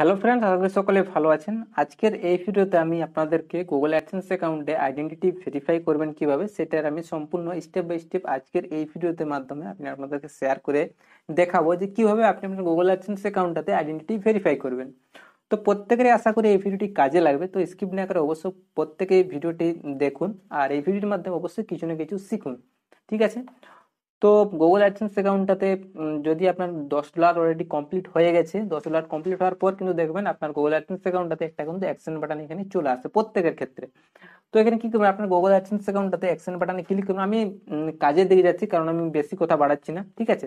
hello friends আশা সকলে ভালো আছেন আজকের এই ভিডিওতে আমি আপনাদেরকে গুগল অ্যাডসেন্স অ্যাকাউন্টে আইডেন্টিটি ভেরিফাই করবেন কিভাবে সেটার আমি সম্পূর্ণ স্টেপ বাই স্টেপ আজকের এই ভিডিওতে মাধ্যমে আমি আপনাদেরকে শেয়ার করে দেখাবো যে কিভাবে আপনি আপনার গুগল অ্যাডসেন্স অ্যাকাউন্টটাতে আইডেন্টিটি ভেরিফাই করবেন তো প্রত্যেকেরই আশা করি এই ভিডিওটি কাজে লাগবে তো স্কিপ না করে অবশ্যই প্রত্যেকে এই ভিডিওটি দেখুন আর এই ভিডিওটির মাধ্যমে অবশ্যই কিছু না কিছু শিখুন ঠিক আছে তো গুগল অ্যাডসেন্স অ্যাকাউন্টটাতে যদি আপনার দশ ডলার অলরেডি কমপ্লিট হয়ে গেছে দশ ডলার কমপ্লিট হওয়ার পর কিন্তু দেখবেন আপনার গুগল অ্যাডসেন্স অ্যাকাউন্টটাতে একটা কিন্তু অ্যাকশন বাটন এখানে চলে আসে প্রত্যেকের ক্ষেত্রে তো এখানে কি করবেন আপনার গুগল অ্যাডসেন্স অ্যাকাউন্টটাতে অ্যাকশন বাটনে ক্লিক করুন আমি কাজের দিকে যাচ্ছি কারণ আমি বেশি কথা বাড়াচ্ছি না ঠিক আছে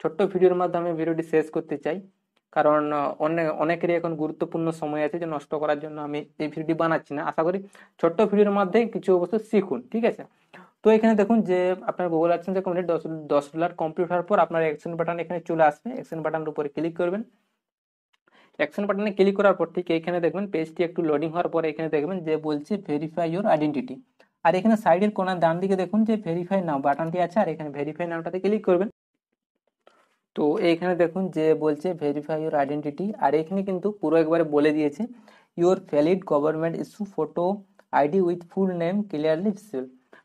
ছোট্ট ভিডিওর মাধ্যমে ভিডিওটি শেষ করতে চাই কারণ অনেক অনেকেরই এখন গুরুত্বপূর্ণ সময় আছে যে নষ্ট করার জন্য আমি এই ভিডিওটি বানাচ্ছি না আশা করি ছোট্ট ভিডিওর মাধ্যমে কিছু অবশ্য শিখুন ঠিক আছে তো এখানে দেখুন যে আপনার গুগল অ্যাডসেন্স অ্যাকাউন্টে দশ দশ ডলার কমপ্লিট হওয়ার পর আপনার অ্যাকশন বাটন এখানে চলে আসবে অ্যাকশন বাটনের উপরে ক্লিক করবেন অ্যাকশন বাটনে ক্লিক করার পর ঠিক এখানে দেখবেন পেজটি একটু লোডিং হওয়ার পর এখানে দেখবেন যে বলছে ভেরিফাই ইউর আইডেন্টিটি আর এখানে সাইডের কোনার ডান দিকে দেখুন যে ভেরিফাই নাও বাটনটি আছে আর এখানে ভেরিফাই নাওটাতে ক্লিক করবেন তো এইখানে দেখুন যে বলছে ভেরিফাই ইউর আইডেন্টিটি আর এখানে কিন্তু পুরো একবারে বলে দিয়েছে your valid government issue photo ID with full name clearly visible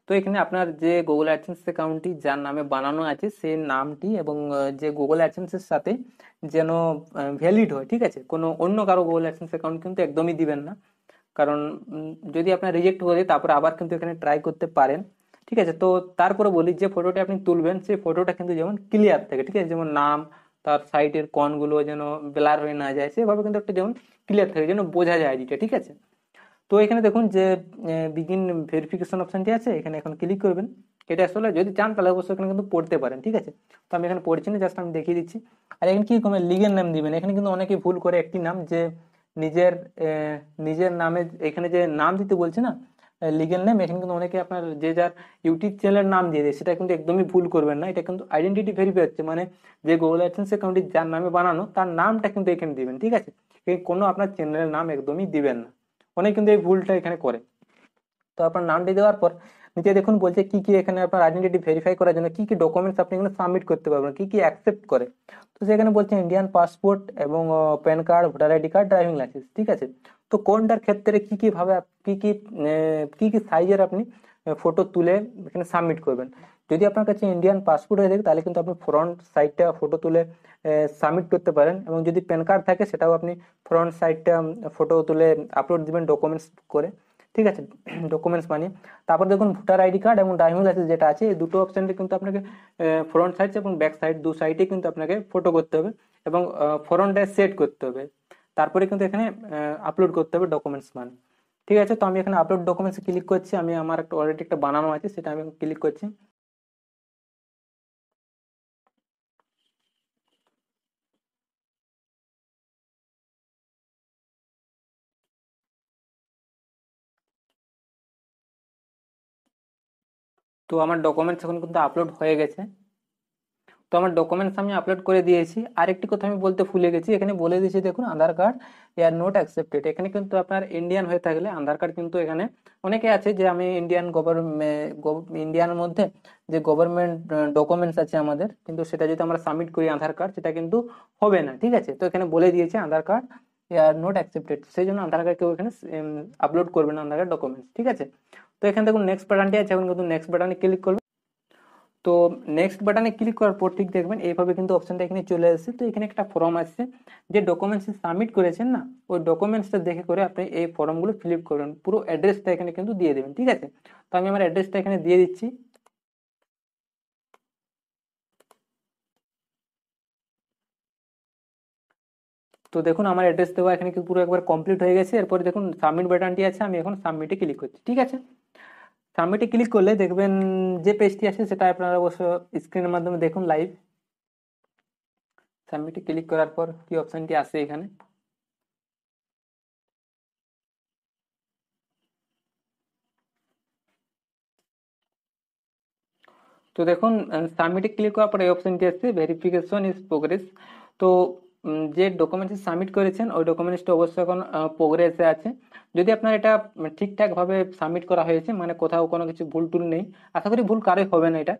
তো এখানে আপনার যে গুগল অ্যাডসেন্স অ্যাকাউন্টটি যার নামে বানানো আছে সেই নামটি এবং যে গুগল অ্যাডসেন্সের সাথে যেন ভ্যালিড হয় ঠিক আছে কোনো অন্য কারো গুগল অ্যাডসেন্স অ্যাকাউন্ট কিন্তু একদমই দিবেন না কারণ যদি আপনার রিজেক্ট হয়ে যায় তারপরে আবার কিন্তু এখানে ট্রাই করতে পারেন ঠিক আছে তো তারপরে বলি যে ফটোটা আপনি তুলবেন সেই ফটোটা কিন্তু যেমন ক্লিয়ার থাকে ঠিক আছে যেমন নাম তার সাইটের কনগুলো যেন ব্লার হয়ে না যায় সেভাবে কিন্তু একটা যেমন ক্লিয়ার থাকে যেন বোঝা যায় যেটা ঠিক আছে তো এখানে দেখুন যে বিগিন ভেরিফিকেশন অপশানটি আছে এখানে এখন ক্লিক করবেন এটা আসলে যদি চান তাহলে অবশ্যই এখানে কিন্তু পড়তে পারেন ঠিক আছে তো আমি এখানে পড়ছি না জাস্ট আমি দেখিয়ে দিচ্ছি আর এখানে কী কমে লিগের নাম দিবেন এখানে কিন্তু অনেকে ভুল করে একটি নাম যে নিজের নিজের নামে এখানে যে নাম দিতে বলছে না লিগেল নেম এখানে কিন্তু অনেকে আপনার যে যার ইউটিউব চ্যানেলের নাম দিয়ে দেয় সেটা কিন্তু একদমই ভুল করবেন না এটা কিন্তু আইডেন্টিটি ভেরিফাই হচ্ছে মানে যে গুগল অ্যাডসেন্স অ্যাকাউন্টটি যার নামে বানানো তার নামটা কিন্তু এখানে দিবেন ঠিক আছে কোনো আপনার চ্যানেলের নাম একদমই দিবেন না অনেক কিন্তু এই ভুলটা এখানে করে তো আপনার নামটি দেওয়ার পর নিচে দেখুন বলছে কি কি এখানে আপনার আইডেন্টিটি ভেরিফাই করার জন্য কি কি ডকুমেন্টস আপনি এখানে সাবমিট করতে পারবেন কি কি অ্যাকসেপ্ট করে তো সেখানে বলছে ইন্ডিয়ান পাসপোর্ট এবং PAN card voter ID card driving licence ঠিক আছে তো কোনটার ক্ষেত্রে কি কি ভাবে কি কি কি কি সাইজের আপনি ফটো তুলে এখানে সাবমিট করবেন যদি আপনার কাছে ইন্ডিয়ান পাসপোর্ট হয়ে থাকে তাহলে কিন্তু আপনি ফ্রন্ট সাইডটা ফটো তুলে সাবমিট করতে পারেন এবং যদি প্যান কার্ড থাকে সেটাও আপনি ফ্রন্ট সাইডটা ফটো তুলে আপলোড দিবেন ডকুমেন্টস করে ঠিক আছে ডকুমেন্টস মানে তারপর দেখুন ভোটার আইডি কার্ড এবং ড্রাইভিং লাইসেন্স যেটা আছে এই দুটো অপশানটা কিন্তু আপনাকে ফ্রন্ট সাইড এবং ব্যাক সাইড দু সাইডে কিন্তু আপনাকে ফটো করতে হবে এবং ফ্রন্টটা সেট করতে হবে তারপরে কিন্তু এখানে আপলোড করতে হবে ডকুমেন্টস মানে ঠিক আছে তো আমি এখানে আপলোড ডকুমেন্টস ক্লিক করছি আমি আমার একটা অলরেডি একটা বানানো আছে সেটা আমি ক্লিক করছি তো আমার ডকুমেন্টস এখন কিন্তু আপলোড হয়ে গেছে তো আমার ডকুমেন্টস আমি আপলোড করে দিয়েছি আরেকটি কথা আমি বলতে ভুলে গেছি এখানে বলে দিয়েছি দেখুন Aadhaar card are not accepted এখানে কিন্তু আপনার ইন্ডিয়ান হয়ে থাকলে আধার কার্ড কিন্তু এখানে অনেকে আছে যে আমি ইন্ডিয়ান গভর্নমেন্ট ইন্ডিয়ানের মধ্যে যে গভর্নমেন্ট ডকুমেন্টস আছে আমাদের কিন্তু সেটা যদি আমরা সাবমিট করি আধার কার্ড সেটা কিন্তু হবে না ঠিক আছে তো এখানে বলে দিয়েছে Aadhaar card are not accepted সেই জন্য আধার কার্ড কেউ এখানে আপলোড করবে না আধার কার্ড ডকুমেন্টস ঠিক আছে তো এখানে দেখুন নেক্সট বাটনটি আছে এখন কিন্তু নেক্সট বাটনে ক্লিক করবেন তো নেক্সট বাটনে ক্লিক করার পর ঠিক দেখবেন এইভাবে কিন্তু অপশনটা এখানে চলে আসছে তো এখানে একটা ফর্ম আসছে যে ডকুমেন্টস সাবমিট করেছেন না ওই ডকুমেন্টসটা দেখে করে আপনি এই ফর্মগুলো ফিল আপ করবেন পুরো অ্যাড্রেসটা এখানে কিন্তু দিয়ে দেবেন ঠিক আছে তো আমি আমার অ্যাড্রেসটা এখানে দিয়ে দিচ্ছি তো দেখুন আমার অ্যাড্রেস দেওয়া এখানে পুরো একবার কমপ্লিট হয়ে গেছে এরপরে দেখুন সাবমিট বাটনটি আছে আমি এখন সাবমিটে ক্লিক করছি ঠিক আছে সাবমিটে ক্লিক করলে দেখবেন যে পেজটি আসে সেটা আপনারা অবশ্য স্ক্রিনের মাধ্যমে দেখুন লাইভ সাবমিটে ক্লিক করার পর কি অপশানটি আসে এখানে তো দেখুন সাবমিটে ক্লিক করার পরে এই অপশানটি আসছে ভেরিফিকেশন ইজ প্রোগ্রেস তো যে ডকুমেন্টস সাবমিট করেছেন ওই ডকুমেন্টসটা অবশ্যই এখন প্রোগ্রেসে আছে যদি আপনার এটা ঠিকঠাকভাবে সাবমিট করা হয়েছে মানে কোথাও কোনো কিছু ভুল টুল নেই আশা করি ভুল কারোই হবে না এটা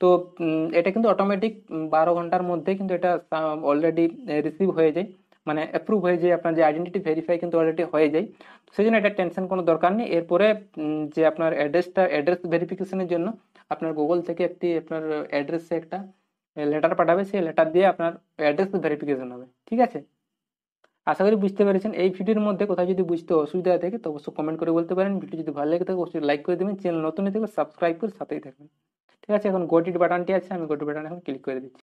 তো এটা কিন্তু অটোমেটিক বারো ঘন্টার মধ্যে কিন্তু এটা অলরেডি রিসিভ হয়ে যায় মানে অ্যাপ্রুভ হয়ে যায় আপনার যে আইডেন্টিটি ভেরিফাই কিন্তু অলরেডি হয়ে যায় সেই জন্য এটা টেনশন কোনো দরকার নেই এরপরে যে আপনার অ্যাড্রেসটা অ্যাড্রেস ভেরিফিকেশনের জন্য আপনার গুগল থেকে একটি আপনার অ্যাড্রেসে একটা লেটার পাঠাবে সেই লেটার দিয়ে আপনার অ্যাড্রেস ভেরিফিকেশন হবে ঠিক আছে আশা করি বুঝতে পেরেছেন এই ভিডিওর মধ্যে কোথাও যদি বুঝতে অসুবিধা থাকে তো অবশ্যই কমেন্ট করে বলতে পারেন ভিডিও যদি ভালো লাগে থাকে অবশ্যই লাইক করে দেবেন চ্যানেল নতুন থাকলে সাবস্ক্রাইব করে সাথেই থাকবেন ঠিক আছে এখন গোটিট বাটনটি আছে আমি গোটি বাটন এখন ক্লিক করে দিচ্ছি